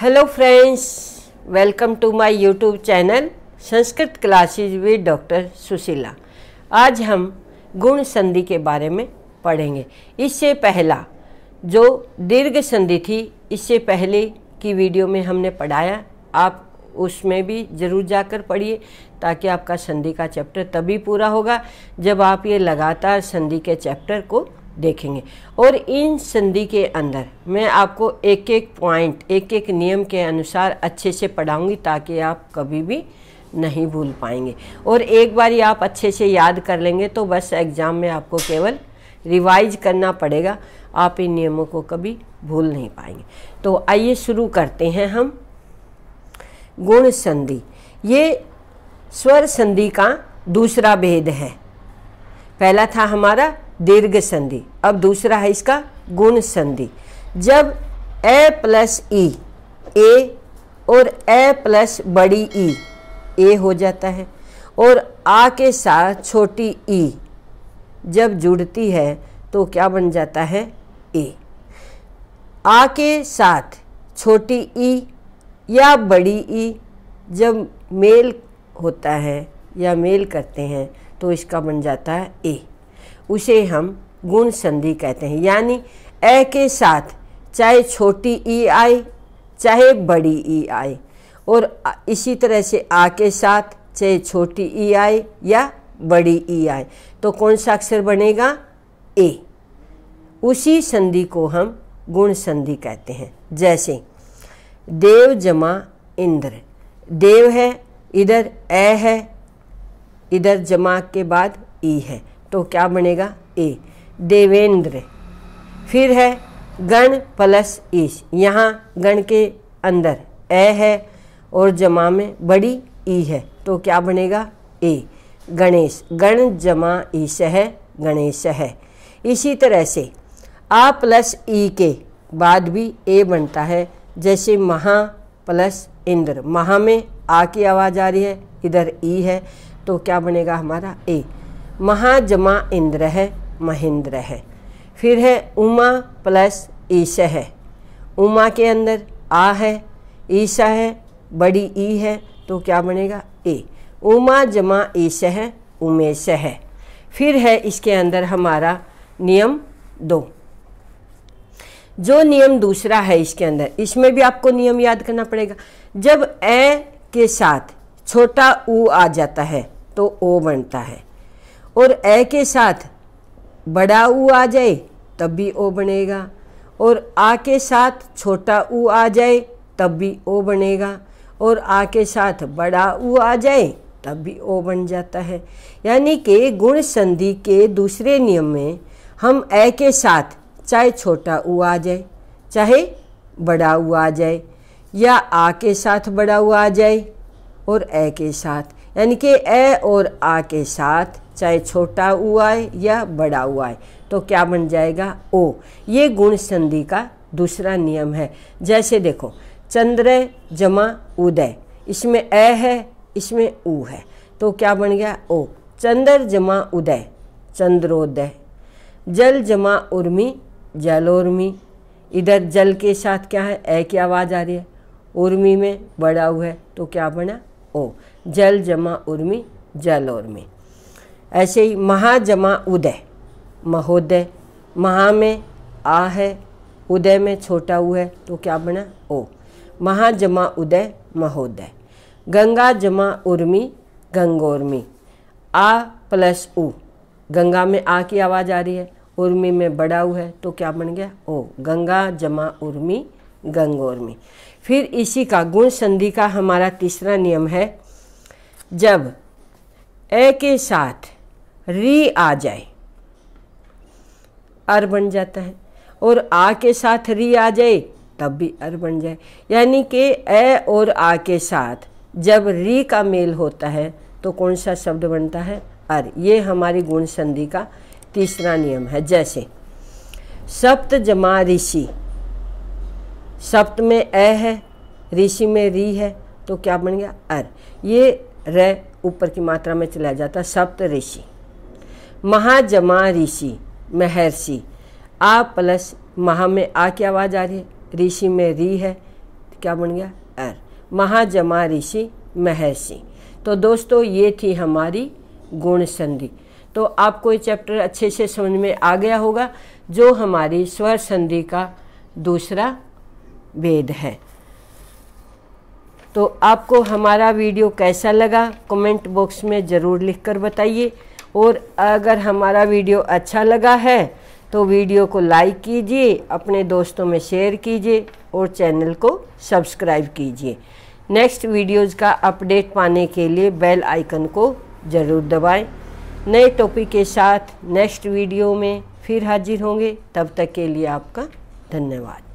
Hello friends welcome to my YouTube channel Sanskrit classes with doctor Sushila आज हम गुण संधि के बारे में पढ़ेंगे इससे पहला जो दीर्घ संधि थी इससे पहले की वीडियो में हमने पढ़ाया आप उसमें भी ज़रूर जाकर पढ़िए ताकि आपका संधि का चैप्टर तभी पूरा होगा जब आप ये लगातार संधि के चैप्टर को देखेंगे और इन संधि के अंदर मैं आपको एक एक पॉइंट एक एक नियम के अनुसार अच्छे से पढ़ाऊंगी ताकि आप कभी भी नहीं भूल पाएंगे और एक बार आप अच्छे से याद कर लेंगे तो बस एग्ज़ाम में आपको केवल रिवाइज करना पड़ेगा आप इन नियमों को कभी भूल नहीं पाएंगे तो आइए शुरू करते हैं हम गुण संधि ये स्वर संधि का दूसरा भेद है पहला था हमारा दीर्घ संधि अब दूसरा है इसका गुण संधि जब ए प्लस ई ए और ए प्लस बड़ी ई ए हो जाता है और आ के साथ छोटी ई जब जुड़ती है तो क्या बन जाता है ए आ के साथ छोटी ई या बड़ी ई जब मेल होता है या मेल करते हैं तो इसका बन जाता है ए उसे हम गुण संधि कहते हैं यानी ए के साथ चाहे छोटी ई आए चाहे बड़ी ई आए और इसी तरह से आ के साथ चाहे छोटी ई आए या बड़ी ई आए तो कौन सा अक्षर बनेगा ए उसी संधि को हम गुण संधि कहते हैं जैसे देव जमा इंद्र देव है इधर ए है इधर जमा के बाद ई है तो क्या बनेगा ए देवेंद्र फिर है गण प्लस ईश यहाँ गण के अंदर ए है और जमा में बड़ी ई है तो क्या बनेगा ए गणेश गण जमा ईश है गणेश है इसी तरह से आ प्लस ई के बाद भी ए बनता है जैसे महा प्लस इंद्र महा में आ की आवाज़ आ रही है इधर ई है तो क्या बनेगा हमारा ए महाजमा इंद्र है महेंद्र है फिर है उमा प्लस ईश है उमा के अंदर आ है ईशा है बड़ी ई है तो क्या बनेगा ए उमा जमा ईश है उमेश है फिर है इसके अंदर हमारा नियम दो जो नियम दूसरा है इसके अंदर इसमें भी आपको नियम याद करना पड़ेगा जब ए के साथ छोटा ऊ आ जाता है तो ओ बनता है और ए के साथ बड़ा ऊ आ जाए तब भी ओ बनेगा और आ के साथ छोटा ऊ आ जाए तब भी ओ बनेगा और आ के साथ बड़ा ऊ आ जाए तब भी ओ बन जाता है यानी कि गुण संधि के दूसरे नियम में हम ए के साथ चाहे छोटा ऊ आ जाए चाहे बड़ा ऊ आ जाए या आ के साथ बड़ा ऊ आ जाए और ए के साथ यानी कि ए और आ के साथ चाहे छोटा ऊ आए या बड़ा ऊ आए तो क्या बन जाएगा ओ ये गुण संधि का दूसरा नियम है जैसे देखो चंद्र जमा उदय इसमें ए है इसमें ऊ है तो क्या बन गया ओ चंद्र जमा उदय चंद्रोदय जल जमा उर्मी जलोर्मी इधर जल के साथ क्या है ए की आवाज़ आ रही है उर्मी में बड़ा हुआ है तो क्या बना ओ जल जमा उर्मी जल उर्मी ऐसे ही महाजमा उदय महोदय महा में आ है उदय में छोटा ऊ है तो क्या बना ओ महाजमा उदय महोदय गंगा जमा उर्मी गंगोर्मी आ प्लस ऊ गंगा में आ की आवाज़ आ रही है उर्मी में बड़ा ऊ है तो क्या बन गया ओ गंगा जमा उर्मी गंगोर्मी फिर इसी का गुण संधि का हमारा तीसरा नियम है जब ए के साथ री आ जाए अर बन जाता है और आ के साथ री आ जाए तब भी अर बन जाए यानी कि ए और आ के साथ जब री का मेल होता है तो कौन सा शब्द बनता है अर ये हमारी गुण संधि का तीसरा नियम है जैसे सप्त जमा ऋषि सप्त में ए है ऋषि में री है तो क्या बन गया अर ये र ऊपर की मात्रा में चला जाता सप्त ऋषि महाजमा ऋषि महर्षि आ प्लस महा में आ की आवाज़ आ रही है ऋषि में री है क्या बन गया अर महाजमा ऋषि महर्षि तो दोस्तों ये थी हमारी गुण संधि तो आपको ये चैप्टर अच्छे से समझ में आ गया होगा जो हमारी स्वर संधि का दूसरा वेद है तो आपको हमारा वीडियो कैसा लगा कमेंट बॉक्स में ज़रूर लिखकर बताइए और अगर हमारा वीडियो अच्छा लगा है तो वीडियो को लाइक कीजिए अपने दोस्तों में शेयर कीजिए और चैनल को सब्सक्राइब कीजिए नेक्स्ट वीडियोज़ का अपडेट पाने के लिए बेल आइकन को ज़रूर दबाएं। नए टॉपिक के साथ नेक्स्ट वीडियो में फिर हाजिर होंगे तब तक के लिए आपका धन्यवाद